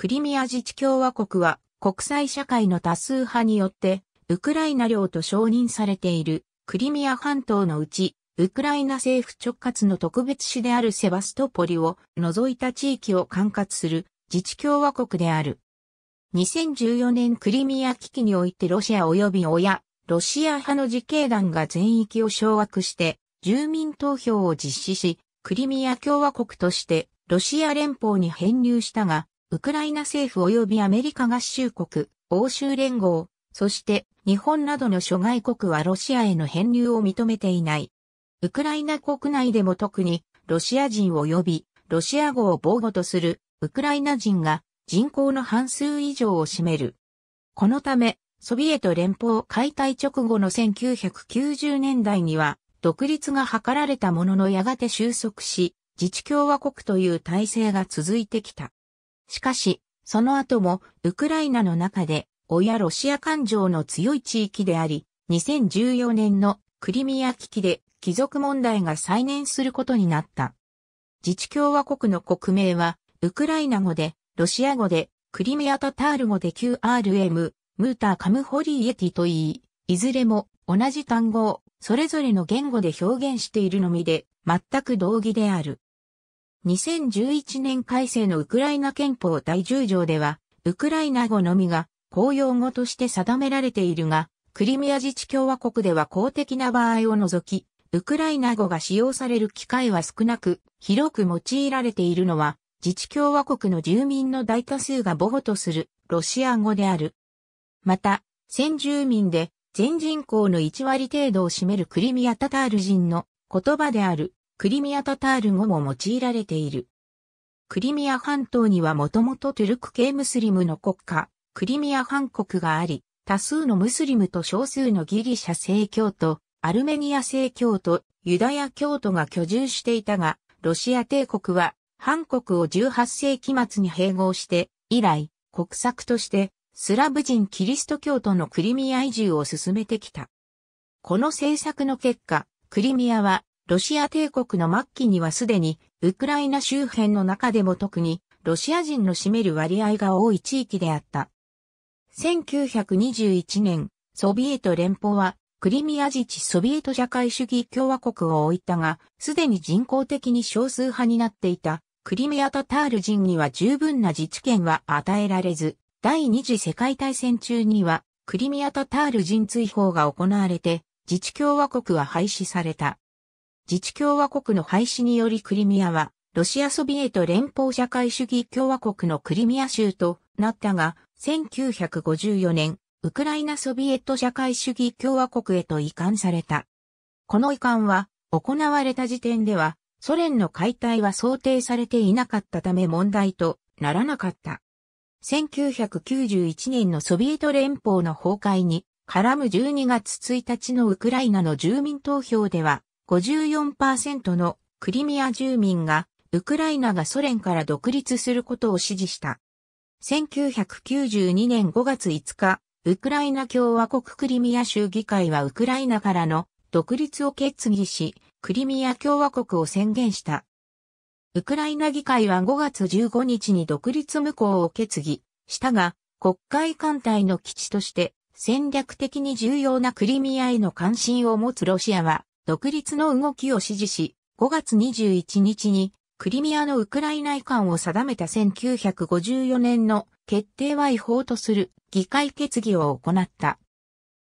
クリミア自治共和国は国際社会の多数派によってウクライナ領と承認されているクリミア半島のうちウクライナ政府直轄の特別市であるセバストポリを除いた地域を管轄する自治共和国である。2014年クリミア危機においてロシア及び親、ロシア派の自警団が全域を掌握して住民投票を実施し、クリミア共和国としてロシア連邦に編入したが、ウクライナ政府及びアメリカ合衆国、欧州連合、そして日本などの諸外国はロシアへの編入を認めていない。ウクライナ国内でも特にロシア人及びロシア語を防護とするウクライナ人が人口の半数以上を占める。このため、ソビエト連邦解体直後の1990年代には独立が図られたもののやがて収束し、自治共和国という体制が続いてきた。しかし、その後も、ウクライナの中で、親ロシア感情の強い地域であり、2014年のクリミア危機で貴族問題が再燃することになった。自治共和国の国名は、ウクライナ語で、ロシア語で、クリミアタタール語で QRM、ムーターカムホリーエティと言い、いずれも同じ単語をそれぞれの言語で表現しているのみで、全く同義である。2011年改正のウクライナ憲法第10条では、ウクライナ語のみが公用語として定められているが、クリミア自治共和国では公的な場合を除き、ウクライナ語が使用される機会は少なく、広く用いられているのは、自治共和国の住民の大多数が母語とするロシア語である。また、先住民で全人口の1割程度を占めるクリミアタタール人の言葉であるクリミア・タタール語も用いられている。クリミア半島にはもともとトゥルク系ムスリムの国家、クリミア半国があり、多数のムスリムと少数のギリシャ正教徒、アルメニア正教徒、ユダヤ教徒が居住していたが、ロシア帝国は、半国を18世紀末に併合して、以来、国策として、スラブ人キリスト教徒のクリミア移住を進めてきた。この政策の結果、クリミアはロシア帝国の末期にはすでに、ウクライナ周辺の中でも特に、ロシア人の占める割合が多い地域であった。1921年、ソビエト連邦は、クリミア自治ソビエト社会主義共和国を置いたが、すでに人工的に少数派になっていた、クリミアタタール人には十分な自治権は与えられず、第二次世界大戦中には、クリミアタタール人追放が行われて、自治共和国は廃止された。自治共和国の廃止によりクリミアは、ロシアソビエト連邦社会主義共和国のクリミア州となったが、1954年、ウクライナソビエト社会主義共和国へと移管された。この移管は、行われた時点では、ソ連の解体は想定されていなかったため問題とならなかった。1991年のソビエト連邦の崩壊に絡む12月1日のウクライナの住民投票では、54%のクリミア住民がウクライナがソ連から独立することを支持した。1992年5月5日、ウクライナ共和国クリミア州議会はウクライナからの独立を決議し、クリミア共和国を宣言した。ウクライナ議会は5月15日に独立無効を決議したが、国会艦隊の基地として戦略的に重要なクリミアへの関心を持つロシアは、独立の動きを支持し、5月21日にクリミアのウクライナ移管を定めた1954年の決定は違法とする議会決議を行った。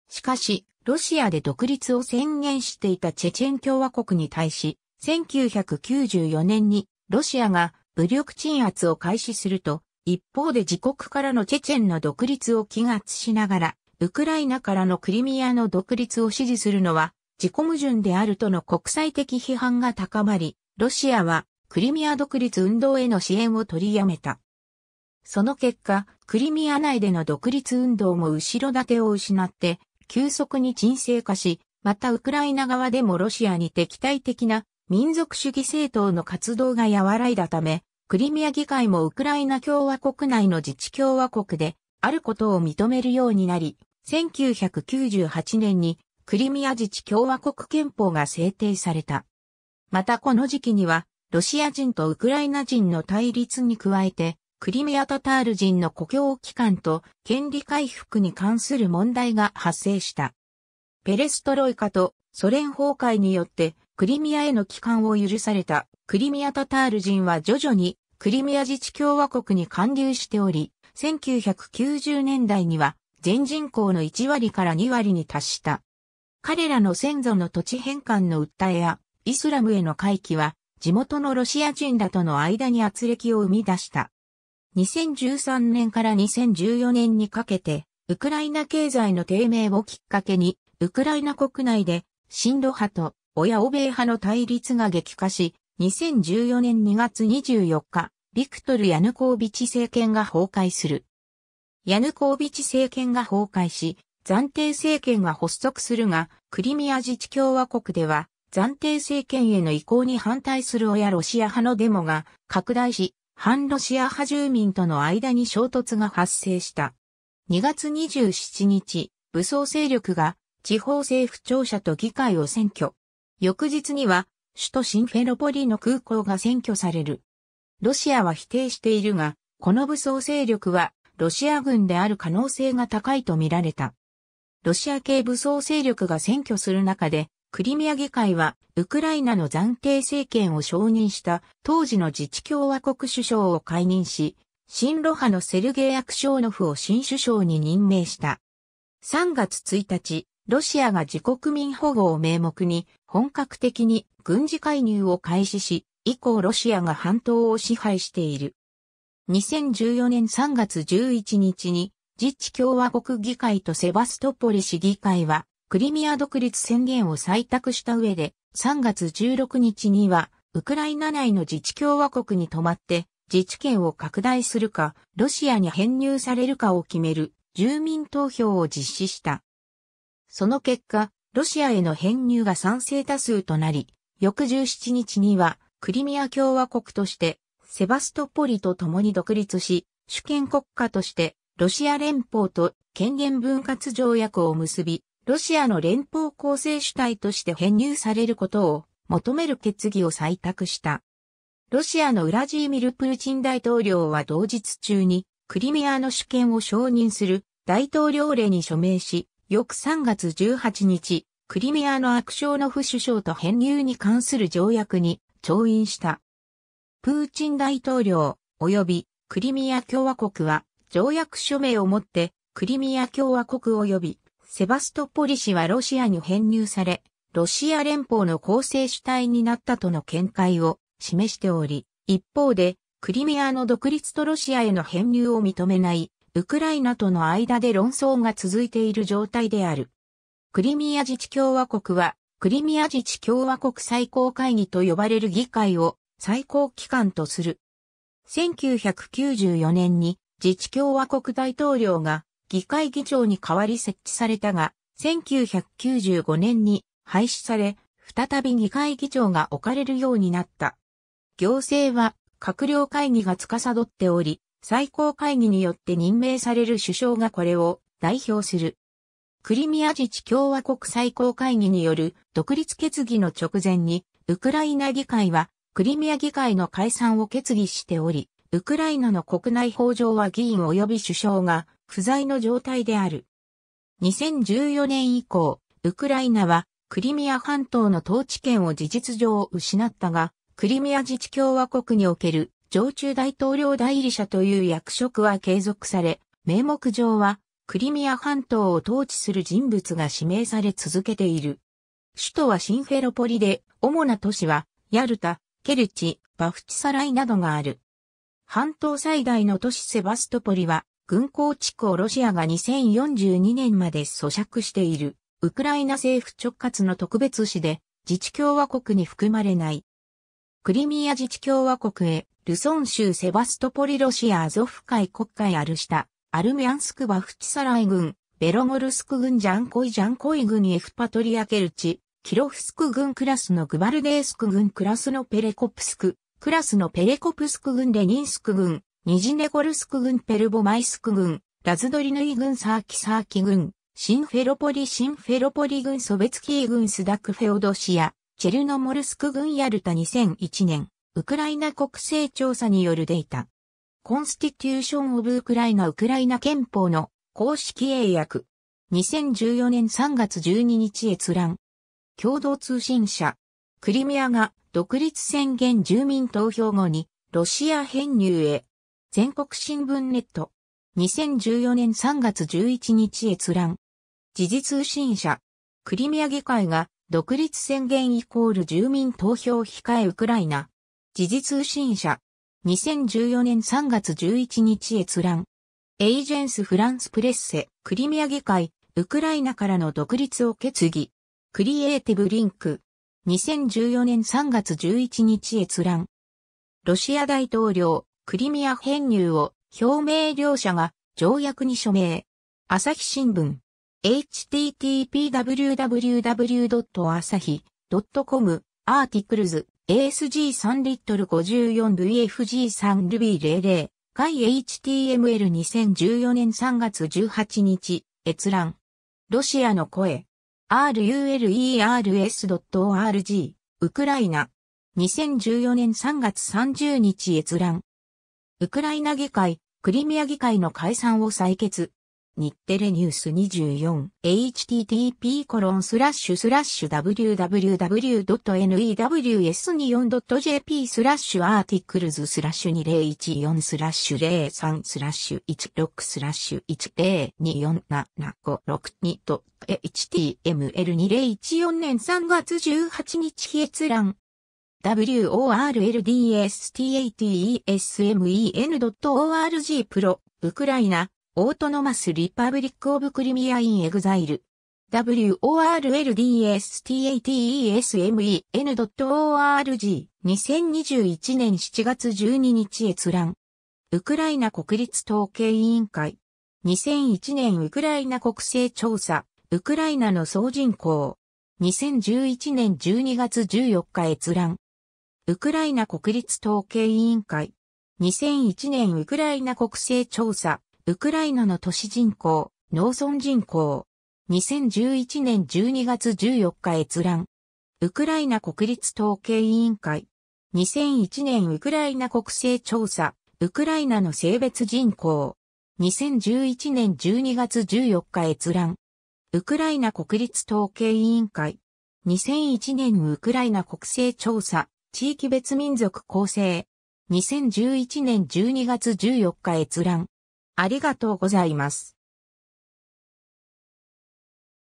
しかし、ロシアで独立を宣言していたチェチェン共和国に対し、1994年にロシアが武力鎮圧を開始すると、一方で自国からのチェチェンの独立を気圧しながら、ウクライナからのクリミアの独立を支持するのは自己矛盾であるとの国際的批判が高まり、ロシアはクリミア独立運動への支援を取りやめた。その結果、クリミア内での独立運動も後ろ盾を失って、急速に沈静化し、またウクライナ側でもロシアに敵対的な民族主義政党の活動が和らいだため、クリミア議会もウクライナ共和国内の自治共和国であることを認めるようになり、1998年にクリミア自治共和国憲法が制定された。またこの時期には、ロシア人とウクライナ人の対立に加えて、クリミアタタール人の故郷機関と権利回復に関する問題が発生した。ペレストロイカとソ連崩壊によってクリミアへの帰還を許されたクリミアタタール人は徐々にクリミア自治共和国に還流しており、1990年代には全人口の1割から2割に達した。彼らの先祖の土地返還の訴えや、イスラムへの回帰は、地元のロシア人らとの間に圧力を生み出した。2013年から2014年にかけて、ウクライナ経済の低迷をきっかけに、ウクライナ国内で、進路派と親欧米派の対立が激化し、2014年2月24日、ビクトル・ヤヌコービチ政権が崩壊する。ヤヌコービチ政権が崩壊し、暫定政権が発足するが、クリミア自治共和国では、暫定政権への移行に反対する親ロシア派のデモが拡大し、反ロシア派住民との間に衝突が発生した。2月27日、武装勢力が地方政府庁舎と議会を占拠。翌日には、首都シンフェロポリの空港が占拠される。ロシアは否定しているが、この武装勢力はロシア軍である可能性が高いとみられた。ロシア系武装勢力が占拠する中で、クリミア議会は、ウクライナの暫定政権を承認した当時の自治共和国首相を解任し、新ロ派のセルゲイ・アクショーノフを新首相に任命した。3月1日、ロシアが自国民保護を名目に本格的に軍事介入を開始し、以降ロシアが半島を支配している。2014年3月11日に自治共和国議会とセバストポリ市議会は、クリミア独立宣言を採択した上で、3月16日には、ウクライナ内の自治共和国に泊まって、自治権を拡大するか、ロシアに編入されるかを決める、住民投票を実施した。その結果、ロシアへの編入が賛成多数となり、翌17日には、クリミア共和国として、セバストポリと共に独立し、主権国家としてロシア連邦と権限分割条約を結び、ロシアの連邦構成主体として編入されることを求める決議を採択した。ロシアのウラジーミル・プーチン大統領は同日中にクリミアの主権を承認する大統領令に署名し、翌3月18日、クリミアのアクショーノフ首相と編入に関する条約に調印した。プーチン大統領及びクリミア共和国は条約署名をもって、クリミア共和国及び、セバストポリ氏はロシアに編入され、ロシア連邦の構成主体になったとの見解を示しており、一方で、クリミアの独立とロシアへの編入を認めない、ウクライナとの間で論争が続いている状態である。クリミア自治共和国は、クリミア自治共和国最高会議と呼ばれる議会を最高機関とする。1994年に自治共和国大統領が議会議長に代わり設置されたが、1995年に廃止され、再び議会議長が置かれるようになった。行政は閣僚会議が司っており、最高会議によって任命される首相がこれを代表する。クリミア自治共和国最高会議による独立決議の直前に、ウクライナ議会はクリミア議会の解散を決議しており、ウクライナの国内法上は議員及び首相が不在の状態である。2014年以降、ウクライナはクリミア半島の統治権を事実上失ったが、クリミア自治共和国における常駐大統領代理者という役職は継続され、名目上はクリミア半島を統治する人物が指名され続けている。首都はシンフェロポリで、主な都市は、ヤルタ、ケルチ、バフチサライなどがある。半島最大の都市セバストポリは、軍港地区をロシアが2042年まで咀嚼している、ウクライナ政府直轄の特別市で、自治共和国に含まれない。クリミア自治共和国へ、ルソン州セバストポリロシアアゾフ海国会あるした、アルミアンスクバフチサライ軍、ベロモルスク軍ジャンコイジャンコイ軍エフパトリアケルチ、キロフスク軍クラスのグバルデースク軍クラスのペレコプスク、クラスのペレコプスク軍レニンスク軍、ニジネゴルスク軍ペルボマイスク軍、ラズドリヌイ軍サーキサーキ軍、シンフェロポリシンフェロポリ軍ソベツキー軍スダクフェオドシア、チェルノモルスク軍ヤルタ2001年、ウクライナ国勢調査によるデータ。コンスティテューション・オブ・ウクライナ・ウクライナ憲法の公式英訳。2014年3月12日閲覧。共同通信社。クリミアが独立宣言住民投票後にロシア編入へ。全国新聞ネット。2014年3月11日閲覧。時事通信社。クリミア議会が独立宣言イコール住民投票控えウクライナ。時事通信社。2014年3月11日閲覧。エージェンス・フランス・プレッセ、クリミア議会、ウクライナからの独立を決議。クリエイティブ・リンク。2014年3月11日閲覧。ロシア大統領、クリミア編入を表明両者が条約に署名。朝日新聞。http://www.asahi.com アーティクルズ ASG3 リットル 54VFG3 ルビー00回 HTML2014 年3月18日閲覧。ロシアの声。rulers.org、ウクライナ。2014年3月30日閲覧。ウクライナ議会、クリミア議会の解散を採決。日テレニュース 24http コロンスラッシュスラッシュ www.news24.jp スラッシュアーティクルズスラッシュ2014スラッシュ03スラッシュ16スラッシュ 1024756.html2014 年3月18日日閲覧 worldstatesmen.org プロウクライナオートノマス・リパブリック・オブ・クリミア・イン・エグザイル。worldstatesmen.org 2021年7月12日閲覧。ウクライナ国立統計委員会。2001年ウクライナ国勢調査。ウクライナの総人口。2011年12月14日閲覧。ウクライナ国立統計委員会。2001年ウクライナ国勢調査。ウクライナの都市人口、農村人口。2011年12月14日閲覧。ウクライナ国立統計委員会。2001年ウクライナ国勢調査、ウクライナの性別人口。2011年12月14日閲覧。ウクライナ国立統計委員会。2001年ウクライナ国勢調査、地域別民族構成。2011年12月14日閲覧。ありがとうございます。